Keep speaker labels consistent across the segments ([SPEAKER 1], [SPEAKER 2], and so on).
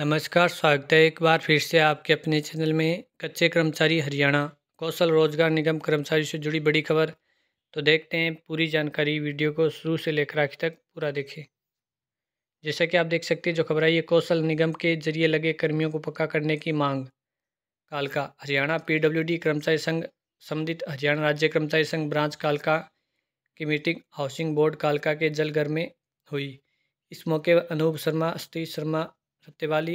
[SPEAKER 1] नमस्कार स्वागत है एक बार फिर से आपके अपने चैनल में कच्चे कर्मचारी हरियाणा कौशल रोजगार निगम कर्मचारी से जुड़ी बड़ी खबर तो देखते हैं पूरी जानकारी वीडियो को शुरू से लेकर आखिर तक पूरा देखें जैसा कि आप देख सकते हैं जो खबर आई है कौशल निगम के जरिए लगे कर्मियों को पक्का करने की मांग कालका हरियाणा पीडब्ल्यूडी कर्मचारी संघ संबंधित हरियाणा राज्य कर्मचारी संघ ब्रांच कालका की मीटिंग हाउसिंग बोर्ड कालका के जलघर में हुई इस मौके पर अनूप शर्मा अस्थित शर्मा सत्यवाली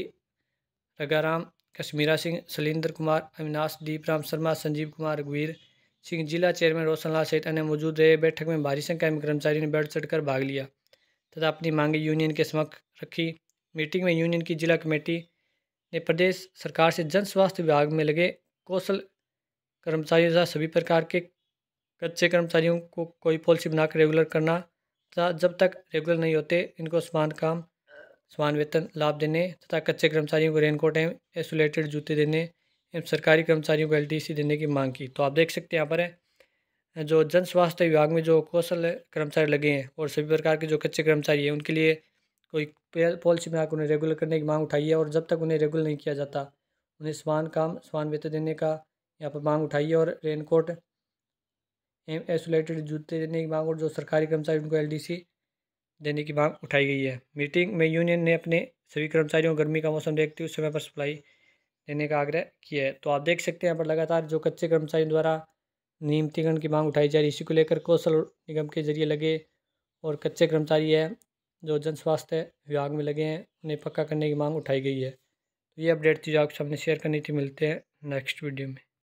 [SPEAKER 1] रगाराम कश्मीरा सिंह सलिंदर कुमार अविनाश दीप राम शर्मा संजीव कुमार रघुवीर सिंह जिला चेयरमैन रोशन लाल सहित अन्य मौजूद रहे बैठक में भारी संख्या में कर्मचारियों ने बढ़ चढ़कर भाग लिया तथा अपनी मांगे यूनियन के समक्ष रखी मीटिंग में यूनियन की जिला कमेटी ने प्रदेश सरकार से जन स्वास्थ्य विभाग में लगे कौशल कर्मचारियों तथा सभी प्रकार के कच्चे कर्मचारियों को कोई पॉलिसी बनाकर रेगुलर करना तथा जब तक रेगुलर नहीं होते इनको समान काम समान वेतन लाभ देने तथा कच्चे कर्मचारियों को रेनकोट एवं एसोलेटेड जूते देने एवं सरकारी कर्मचारियों को एल देने की मांग की तो आप देख सकते हैं यहाँ पर है जो जन स्वास्थ्य विभाग में जो कौशल कर्मचारी लगे हैं और सभी प्रकार के जो कच्चे कर्मचारी हैं उनके लिए कोई पॉलिसी में आकर उन्हें रेगुलर करने की मांग उठाई है और जब तक उन्हें रेगुलर नहीं किया जाता उन्हें समान काम समान वेतन देने का यहाँ पर मांग उठाई है और रेनकोट एम एसोलेटेड जूते देने की मांग और जो सरकारी कर्मचारी उनको एल देने की मांग उठाई गई है मीटिंग में यूनियन ने अपने सभी कर्मचारियों गर्मी का मौसम देखते हुए समय पर सप्लाई देने का आग्रह किया है तो आप देख सकते हैं यहाँ पर लगातार जो कच्चे कर्मचारियों द्वारा नियमितीकरण की मांग उठाई जा रही है इसी को लेकर कौशल निगम के जरिए लगे और कच्चे कर्मचारी हैं जो जन स्वास्थ्य विभाग में लगे हैं उन्हें पक्का करने की मांग उठाई गई है तो ये अपडेट थी जो आपके सामने शेयर करनी थी मिलते हैं नेक्स्ट वीडियो में